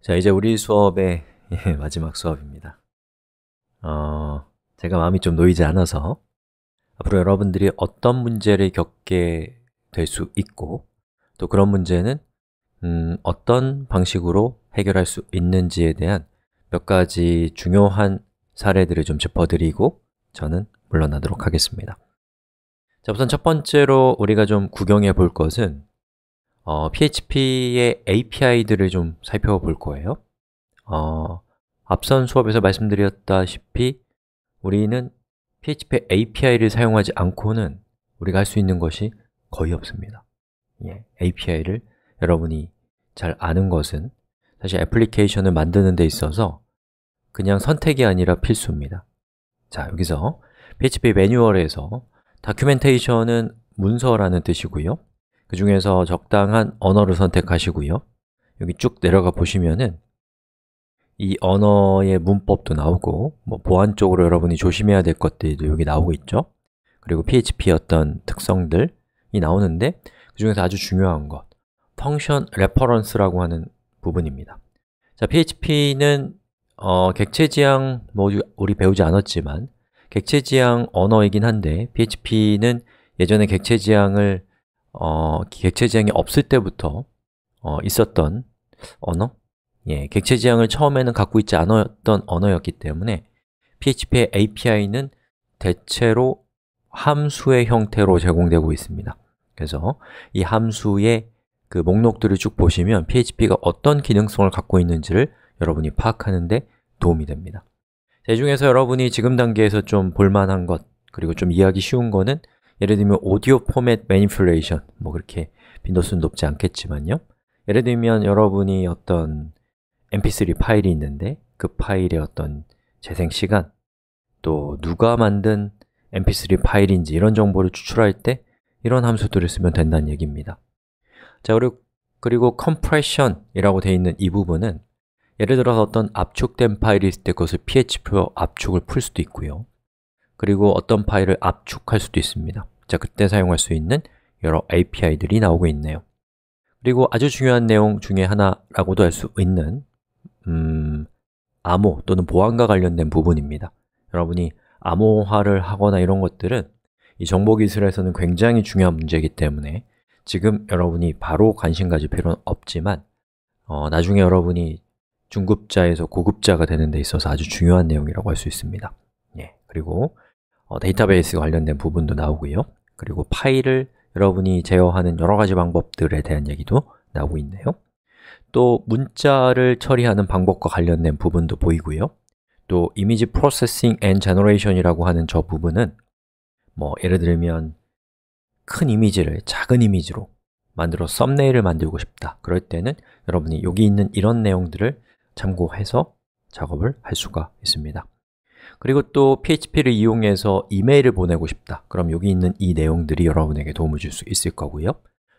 자, 이제 우리 수업의 예, 마지막 수업입니다 어, 제가 마음이 좀 놓이지 않아서 앞으로 여러분들이 어떤 문제를 겪게 될 수 있고 또 그런 문제는 음, 어떤 방식으로 해결할 수 있는지에 대한 몇 가지 중요한 사례들을 좀 짚어드리고 저는 물러나도록 하겠습니다 자, 우선 첫 번째로 우리가 좀 구경해 볼 것은 어, PHP의 API들을 좀 살펴볼 거예요 어, 앞선 수업에서 말씀드렸다시피 우리는 p h p API를 사용하지 않고는 우리가 할 수 있는 것이 거의 없습니다 예, API를 여러분이 잘 아는 것은 사실 애플리케이션을 만드는 데 있어서 그냥 선택이 아니라 필수입니다 자, 여기서 PHP 매뉴얼에서 다큐멘테이션은 문서라는 뜻이고요 그 중에서 적당한 언어를 선택하시고요 여기 쭉 내려가 보시면은 이 언어의 문법도 나오고 뭐 보안 쪽으로 여러분이 조심해야 될 것들도 여기 나오고 있죠 그리고 p h p 어떤 특성들이 나오는데 그 중에서 아주 중요한 것 펑션 레퍼런스라고 하는 부분입니다 자, PHP는 어, 객체지향, 뭐 우리 배우지 않았지만 객체지향 언어이긴 한데 PHP는 예전에 객체지향을 어, 객체 지향이 없을 때부터 어, 있었던 언어? 예, 객체 지향을 처음에는 갖고 있지 않았던 언어였기 때문에 PHP의 API는 대체로 함수의 형태로 제공되고 있습니다 그래서 이 함수의 그 목록들을 쭉 보시면 PHP가 어떤 기능성을 갖고 있는지를 여러분이 파악하는 데 도움이 됩니다 이 중에서 여러분이 지금 단계에서 좀 볼만한 것 그리고 좀 이해하기 쉬운 것은 예를 들면 오디오 포맷 매니플레이션 뭐 그렇게 빈도수는 높지 않겠지만요 예를 들면 여러분이 어떤 mp3 파일이 있는데 그 파일의 어떤 재생 시간 또 누가 만든 mp3 파일인지 이런 정보를 추출할 때 이런 함수들을 쓰면 된다는 얘기입니다 자 그리고 compression이라고 되어 있는 이 부분은 예를 들어서 어떤 압축된 파일이 있을 때 그것을 php로 압축을 풀 수도 있고요 그리고 어떤 파일을 압축할 수도 있습니다 진 그때 사용할 수 있는 여러 API들이 나오고 있네요 그리고 아주 중요한 내용 중에 하나라고도 할 수 있는 음, 암호 또는 보안과 관련된 부분입니다 여러분이 암호화를 하거나 이런 것들은 이 정보기술에서는 굉장히 중요한 문제이기 때문에 지금 여러분이 바로 관심 가질 필요는 없지만 어, 나중에 여러분이 중급자에서 고급자가 되는 데 있어서 아주 중요한 내용이라고 할 수 있습니다 예, 그리고 어, 데이터베이스 관련된 부분도 나오고요 그리고 파일을 여러분이 제어하는 여러 가지 방법들에 대한 얘기도 나오고 있네요 또 문자를 처리하는 방법과 관련된 부분도 보이고요 또 이미지 프로세싱 앤 제너레이션이라고 하는 저 부분은 뭐 예를 들면 큰 이미지를 작은 이미지로 만들어 썸네일을 만들고 싶다 그럴 때는 여러분이 여기 있는 이런 내용들을 참고해서 작업을 할 수가 있습니다 그리고 또 PHP를 이용해서 이메일을 보내고 싶다 그럼 여기 있는 이 내용들이 여러분에게 도움을 줄 수 있을 거고요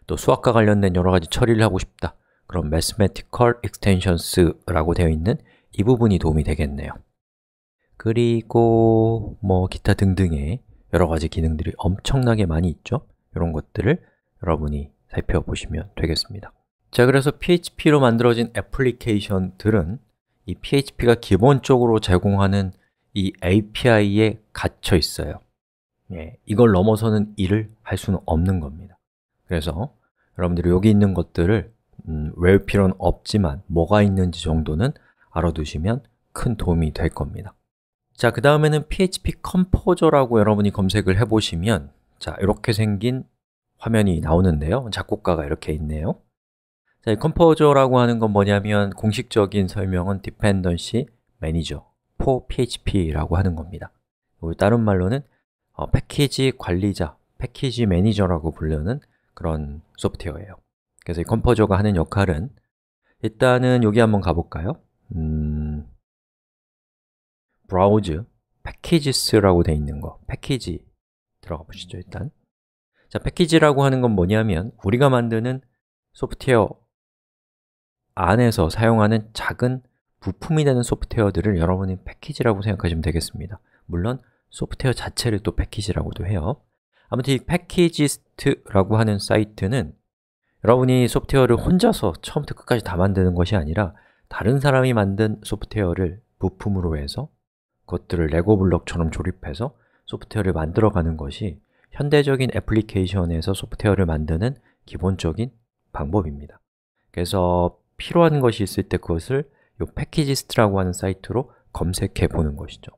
또 수학과 관련된 여러 가지 처리를 하고 싶다 그럼 Mathematical Extensions라고 되어 있는 이 부분이 도움이 되겠네요 그리고 뭐 기타 등등의 여러 가지 기능들이 엄청나게 많이 있죠 이런 것들을 여러분이 살펴보시면 되겠습니다 자, 그래서 PHP로 만들어진 애플리케이션들은 이 PHP가 기본적으로 제공하는 이 API에 갇혀 있어요 예, 이걸 넘어서는 일을 할 수는 없는 겁니다 그래서 여러분들이 여기 있는 것들을 음, 외울 필요는 없지만 뭐가 있는지 정도는 알아두시면 큰 도움이 될 겁니다 자, 그 다음에는 PHP 컴포저라고 여러분이 검색을 해보시면 자, 이렇게 생긴 화면이 나오는데요 작곡가가 이렇게 있네요 자, 이 컴포저라고 하는 건 뭐냐면 공식적인 설명은 Dependency Manager for PHP라고 하는 겁니다. 이걸 다른 말로는 어, 패키지 관리자, 패키지 매니저라고 불리는 그런 소프트웨어예요. 그래서 이 컴포저가 하는 역할은 일단은 여기 한번 가볼까요? 음, 브라우즈, 패키지스라고 되어 있는 거, 패키지 들어가 보시죠, 일단 자, 패키지라고 하는 건 뭐냐면 우리가 만드는 소프트웨어 안에서 사용하는 작은 부품이 되는 소프트웨어들을 여러분이 패키지라고 생각하시면 되겠습니다 물론 소프트웨어 자체를 또 패키지라고도 해요 아무튼 이 패키지스트라고 하는 사이트는 여러분이 소프트웨어를 혼자서 처음부터 끝까지 다 만드는 것이 아니라 다른 사람이 만든 소프트웨어를 부품으로 해서 그것들을 레고 블럭처럼 조립해서 소프트웨어를 만들어가는 것이 현대적인 애플리케이션에서 소프트웨어를 만드는 기본적인 방법입니다 그래서 필요한 것이 있을 때 그것을 이 패키지스트라고 하는 사이트로 검색해 보는 것이죠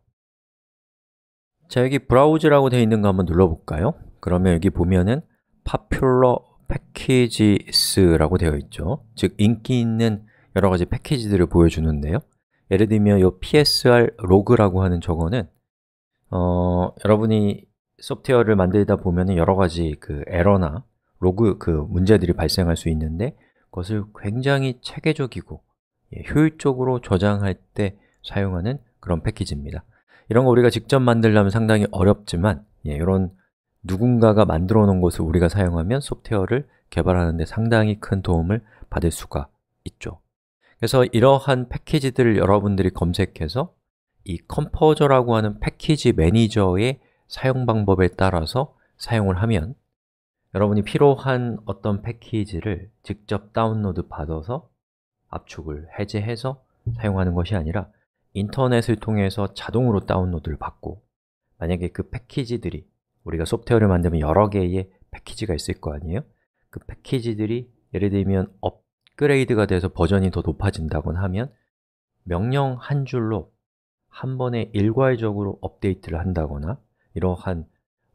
자, 여기 브라우즈라고 되어 있는 거 한번 눌러볼까요? 그러면 여기 보면은 popular packages라고 되어 있죠 즉, 인기 있는 여러 가지 패키지들을 보여주는데요 예를 들면 이 psr log라고 하는 저거는 어, 여러분이 소프트웨어를 만들다 보면 여러 가지 그 에러나 로그 그 문제들이 발생할 수 있는데 그것을 굉장히 체계적이고 예, 효율적으로 저장할 때 사용하는 그런 패키지입니다 이런 거 우리가 직접 만들려면 상당히 어렵지만 예, 이런 누군가가 만들어 놓은 것을 우리가 사용하면 소프트웨어를 개발하는 데 상당히 큰 도움을 받을 수가 있죠 그래서 이러한 패키지들을 여러분들이 검색해서 이 컴포저라고 하는 패키지 매니저의 사용 방법에 따라서 사용을 하면 여러분이 필요한 어떤 패키지를 직접 다운로드 받아서 압축을 해제해서 사용하는 것이 아니라 인터넷을 통해서 자동으로 다운로드를 받고 만약에 그 패키지들이 우리가 소프트웨어를 만들면 여러 개의 패키지가 있을 거 아니에요? 그 패키지들이 예를 들면 업그레이드가 돼서 버전이 더 높아진다거나 하면 명령 한 줄로 한 번에 일괄적으로 업데이트를 한다거나 이러한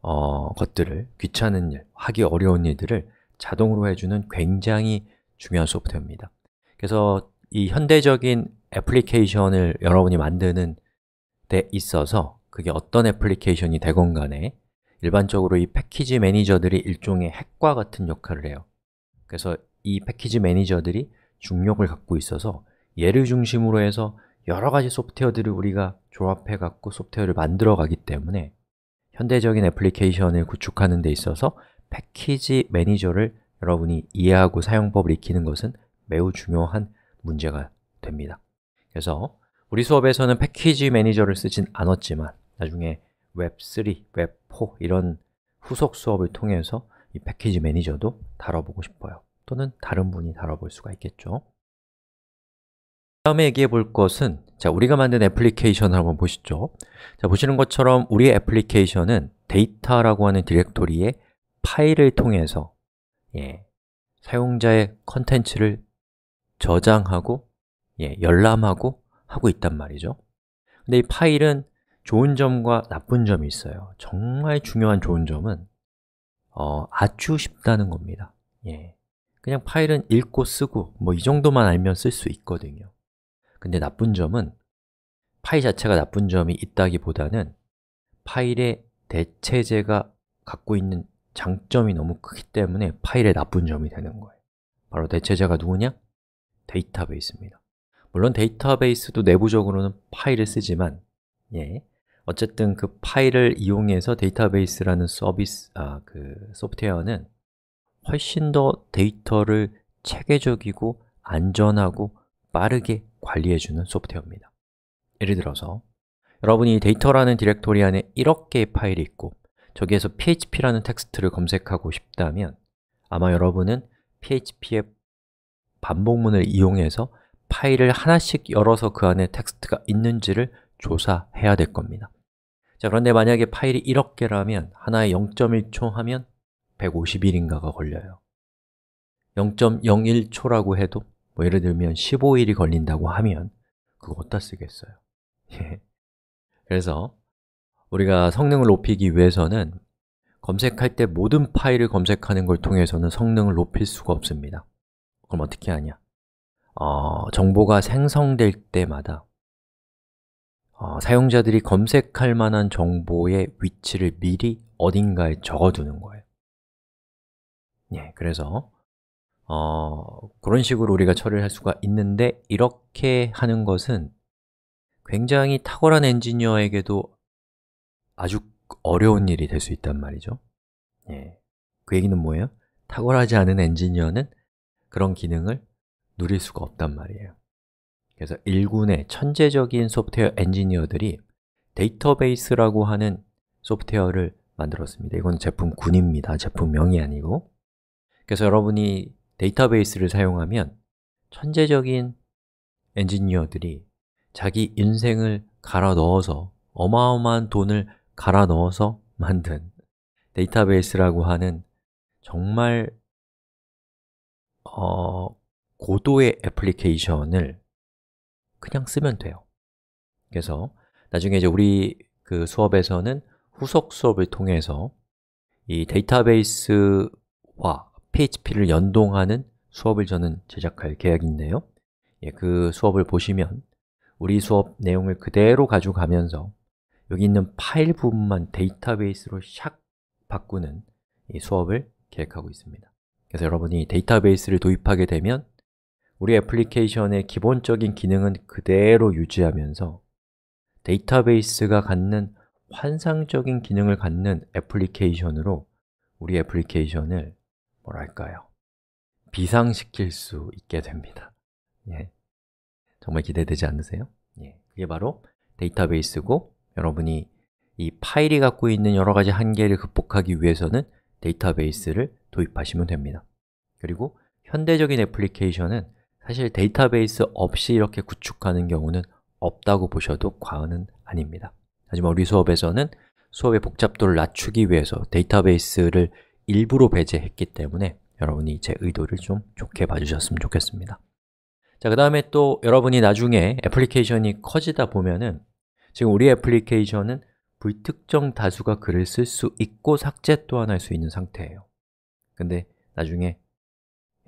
어, 것들을 귀찮은 일, 하기 어려운 일들을 자동으로 해주는 굉장히 중요한 소프트웨어입니다 그래서 이 현대적인 애플리케이션을 여러분이 만드는 데 있어서 그게 어떤 애플리케이션이 되건 간에 일반적으로 이 패키지 매니저들이 일종의 핵과 같은 역할을 해요 그래서 이 패키지 매니저들이 중력을 갖고 있어서 얘를 중심으로 해서 여러 가지 소프트웨어들을 우리가 조합해 갖고 소프트웨어를 만들어 가기 때문에 현대적인 애플리케이션을 구축하는 데 있어서 패키지 매니저를 여러분이 이해하고 사용법을 익히는 것은 매우 중요한 문제가 됩니다 그래서 우리 수업에서는 패키지 매니저를 쓰진 않았지만 나중에 웹3, 웹4 이런 후속 수업을 통해서 이 패키지 매니저도 다뤄보고 싶어요 또는 다른 분이 다뤄볼 수가 있겠죠 다음에 얘기해 볼 것은 자 우리가 만든 애플리케이션을 한번 보시죠 자 보시는 것처럼 우리 애플리케이션은 데이터라고 하는 디렉토리에 파일을 통해서 예, 사용자의 컨텐츠를 저장하고 예, 열람하고 하고 있단 말이죠 근데 이 파일은 좋은 점과 나쁜 점이 있어요 정말 중요한 좋은 점은 어, 아주 쉽다는 겁니다 예. 그냥 파일은 읽고 쓰고 뭐 이 정도만 알면 쓸 수 있거든요 근데 나쁜 점은 파일 자체가 나쁜 점이 있다기보다는 파일의 대체제가 갖고 있는 장점이 너무 크기 때문에 파일의 나쁜 점이 되는 거예요 바로 대체제가 누구냐? 데이터베이스입니다 물론 데이터베이스도 내부적으로는 파일을 쓰지만 예, 어쨌든 그 파일을 이용해서 데이터베이스라는 서비스, 아, 그 소프트웨어는 훨씬 더 데이터를 체계적이고 안전하고 빠르게 관리해주는 소프트웨어입니다 예를 들어서 여러분이 데이터라는 디렉토리 안에 1억 개의 파일이 있고 저기에서 php라는 텍스트를 검색하고 싶다면 아마 여러분은 php의 반복문을 이용해서 파일을 하나씩 열어서 그 안에 텍스트가 있는지를 조사해야 될 겁니다 자, 그런데 만약에 파일이 1억개라면 하나에 0.1초 하면 1 5 0일인가가 걸려요 0.01초라고 해도 뭐 예를 들면 15일이 걸린다고 하면 그거 어디다 쓰겠어요? 예. 그래서 우리가 성능을 높이기 위해서는 검색할 때 모든 파일을 검색하는 걸 통해서는 성능을 높일 수가 없습니다 그럼 어떻게 하냐? 어, 정보가 생성될 때마다 어, 사용자들이 검색할 만한 정보의 위치를 미리 어딘가에 적어두는 거예요 예, 그래서 어, 그런 식으로 우리가 처리를 할 수가 있는데 이렇게 하는 것은 굉장히 탁월한 엔지니어에게도 아주 어려운 일이 될 수 있단 말이죠 예, 그 얘기는 뭐예요? 탁월하지 않은 엔지니어는 그런 기능을 누릴 수가 없단 말이에요 그래서 일군의 천재적인 소프트웨어 엔지니어들이 데이터베이스라고 하는 소프트웨어를 만들었습니다 이건 제품군입니다, 제품명이 아니고 그래서 여러분이 데이터베이스를 사용하면 천재적인 엔지니어들이 자기 인생을 갈아 넣어서 어마어마한 돈을 갈아 넣어서 만든 데이터베이스라고 하는 정말 어, 고도의 애플리케이션을 그냥 쓰면 돼요 그래서 나중에 이제 우리 그 수업에서는 후속 수업을 통해서 이 데이터베이스와 PHP를 연동하는 수업을 저는 제작할 계획인데요 예, 그 수업을 보시면 우리 수업 내용을 그대로 가져가면서 여기 있는 파일 부분만 데이터베이스로 샥 바꾸는 이 수업을 계획하고 있습니다 그래서 여러분이 데이터베이스를 도입하게 되면 우리 애플리케이션의 기본적인 기능은 그대로 유지하면서 데이터베이스가 갖는 환상적인 기능을 갖는 애플리케이션으로 우리 애플리케이션을 뭐랄까요? 비상시킬 수 있게 됩니다 예. 정말 기대되지 않으세요? 예. 그게 바로 데이터베이스고 여러분이 이 파일이 갖고 있는 여러 가지 한계를 극복하기 위해서는 데이터베이스를 도입하시면 됩니다 그리고 현대적인 애플리케이션은 사실 데이터베이스 없이 이렇게 구축하는 경우는 없다고 보셔도 과언은 아닙니다 하지만 우리 수업에서는 수업의 복잡도를 낮추기 위해서 데이터베이스를 일부러 배제했기 때문에 여러분이 제 의도를 좀 좋게 봐주셨으면 좋겠습니다 자, 그 다음에 또 여러분이 나중에 애플리케이션이 커지다 보면은 지금 우리 애플리케이션은 불특정 다수가 글을 쓸 수 있고 삭제 또한 할 수 있는 상태예요 근데 나중에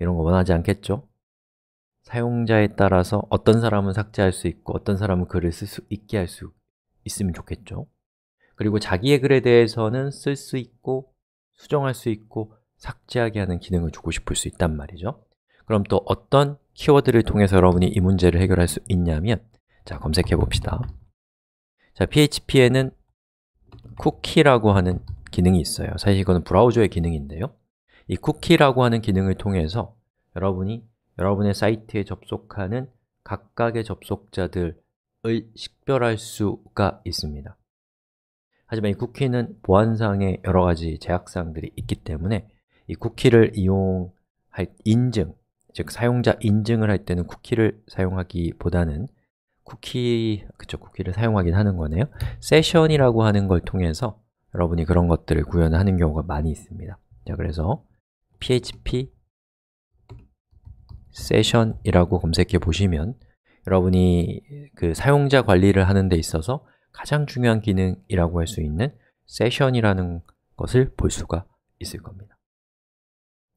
이런 거 원하지 않겠죠? 사용자에 따라서 어떤 사람은 삭제할 수 있고 어떤 사람은 글을 쓸 수 있게 할 수 있으면 좋겠죠 그리고 자기의 글에 대해서는 쓸 수 있고 수정할 수 있고 삭제하게 하는 기능을 주고 싶을 수 있단 말이죠 그럼 또 어떤 키워드를 통해서 여러분이 이 문제를 해결할 수 있냐면 자, 검색해 봅시다 자, PHP에는 쿠키라고 하는 기능이 있어요 사실 이거는 브라우저의 기능인데요 이 쿠키라고 하는 기능을 통해서 여러분이 여러분의 사이트에 접속하는 각각의 접속자들을 식별할 수가 있습니다 하지만 이 쿠키는 보안상의 여러 가지 제약사항들이 있기 때문에 이 쿠키를 이용할 인증, 즉 사용자 인증을 할 때는 쿠키를 사용하기보다는 쿠키, 그쵸, 쿠키를 사용하긴 하는 거네요 세션이라고 하는 걸 통해서 여러분이 그런 것들을 구현하는 경우가 많이 있습니다 자, 그래서 php 세션이라고 검색해 보시면 여러분이 그 사용자 관리를 하는 데 있어서 가장 중요한 기능이라고 할 수 있는 세션이라는 것을 볼 수가 있을 겁니다.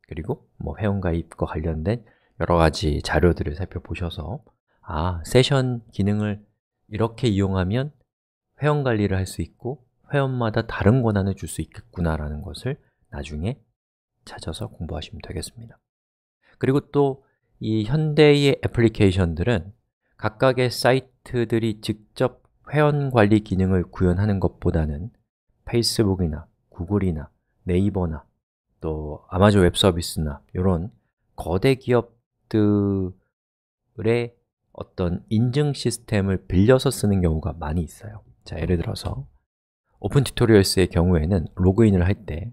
그리고 뭐 회원가입과 관련된 여러 가지 자료들을 살펴보셔서 아, 세션 기능을 이렇게 이용하면 회원 관리를 할 수 있고 회원마다 다른 권한을 줄 수 있겠구나라는 것을 나중에 찾아서 공부하시면 되겠습니다 그리고 또 이 현대의 애플리케이션들은 각각의 사이트들이 직접 회원 관리 기능을 구현하는 것보다는 페이스북이나 구글이나 네이버나 또 아마존 웹 서비스나 이런 거대 기업들의 어떤 인증 시스템을 빌려서 쓰는 경우가 많이 있어요 자, 예를 들어서 오픈 튜토리얼스의 경우에는 로그인을 할때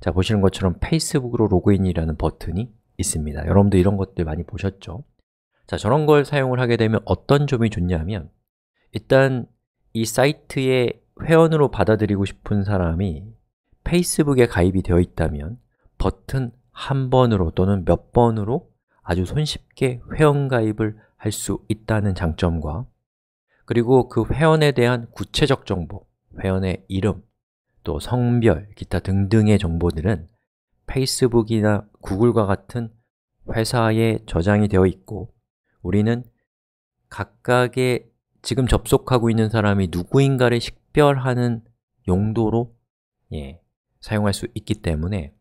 자, 보시는 것처럼 페이스북으로 로그인이라는 버튼이 있습니다 여러분도 이런 것들 많이 보셨죠? 자, 저런 걸 사용을 하게 되면 어떤 점이 좋냐면 일단 이사이트에 회원으로 받아들이고 싶은 사람이 페이스북에 가입이 되어 있다면 버튼 한 번으로 또는 몇 번으로 아주 손쉽게 회원 가입을 할 수 있다는 장점과 그리고 그 회원에 대한 구체적 정보, 회원의 이름, 또 성별, 기타 등등의 정보들은 페이스북이나 구글과 같은 회사에 저장이 되어 있고 우리는 각각의 지금 접속하고 있는 사람이 누구인가를 식별하는 용도로 예, 사용할 수 있기 때문에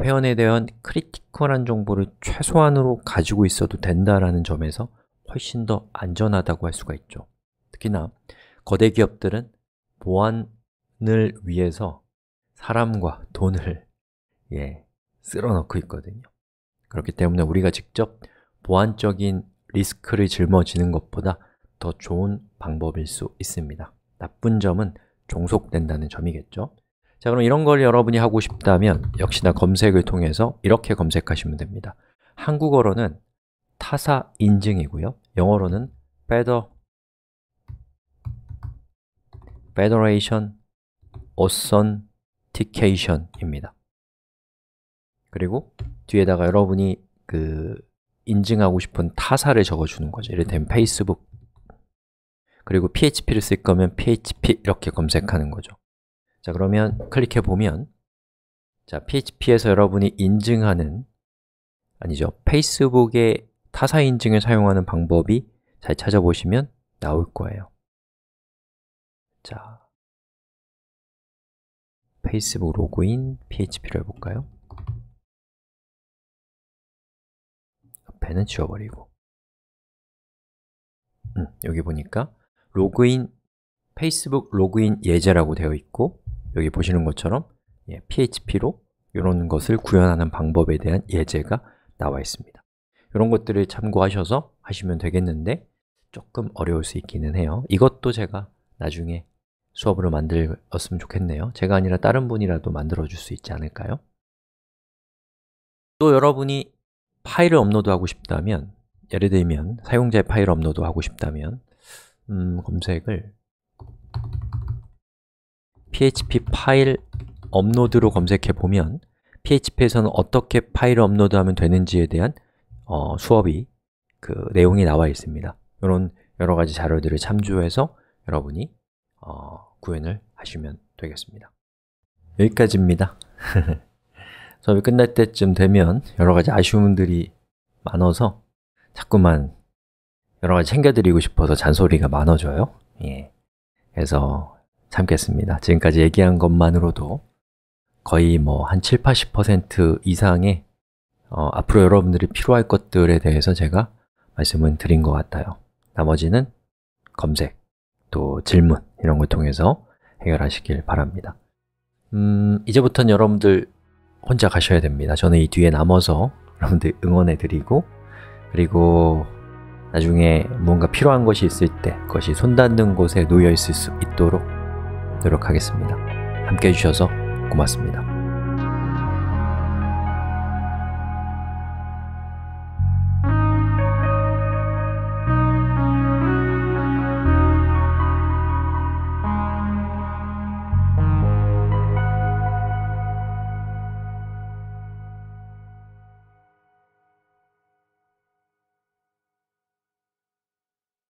회원에 대한 크리티컬한 정보를 최소한으로 가지고 있어도 된다라는 점에서 훨씬 더 안전하다고 할 수가 있죠 특히나 거대 기업들은 보안 을 위해서 사람과 돈을 예, 쓸어 넣고 있거든요 그렇기 때문에 우리가 직접 보안적인 리스크를 짊어지는 것보다 더 좋은 방법일 수 있습니다 나쁜 점은 종속된다는 점이겠죠 자 그럼 이런 걸 여러분이 하고 싶다면 역시나 검색을 통해서 이렇게 검색하시면 됩니다 한국어로는 타사 인증이고요 영어로는 Better Federation authentication입니다. 그리고 뒤에다가 여러분이 그 인증하고 싶은 타사를 적어주는 거죠. 이를테면 음. 페이스북 그리고 php를 쓸 거면 php 이렇게 검색하는 거죠. 자, 그러면 클릭해 보면 자, php에서 여러분이 인증하는 아니죠. 페이스북의 타사 인증을 사용하는 방법이 잘 찾아보시면 나올 거예요. 자, 페이스북 로그인 p h p 를 해볼까요? 앞에는 지워버리고 음, 여기 보니까 로그인 페이스북 로그인 예제라고 되어 있고 여기 보시는 것처럼 예, php로 이런 것을 구현하는 방법에 대한 예제가 나와 있습니다 이런 것들을 참고하셔서 하시면 되겠는데 조금 어려울 수 있기는 해요 이것도 제가 나중에 수업으로 만들었으면 좋겠네요 제가 아니라 다른 분이라도 만들어줄 수 있지 않을까요? 또 여러분이 파일을 업로드하고 싶다면 예를 들면 사용자의 파일 업로드하고 싶다면 음, 검색을 php 파일 업로드로 검색해 보면 php에서는 어떻게 파일을 업로드하면 되는지에 대한 어, 수업이 그 내용이 나와 있습니다. 이런 여러 가지 자료들을 참조해서 여러분이 어, 구현을 하시면 되겠습니다 여기까지입니다 수업이 끝날 때쯤 되면 여러 가지 아쉬움들이 많아서 자꾸만 여러 가지 챙겨드리고 싶어서 잔소리가 많아져요 예. 그래서 참겠습니다 지금까지 얘기한 것만으로도 거의 뭐 한 7, 80% 이상의 어, 앞으로 여러분들이 필요할 것들에 대해서 제가 말씀을 드린 것 같아요 나머지는 검색, 또 질문 이런 걸 통해서 해결하시길 바랍니다 음, 이제부터는 여러분들 혼자 가셔야 됩니다 저는 이 뒤에 남아서 여러분들 응원해 드리고 그리고 나중에 뭔가 필요한 것이 있을 때 그것이 손닿는 곳에 놓여 있을 수 있도록 노력하겠습니다 함께 해주셔서 고맙습니다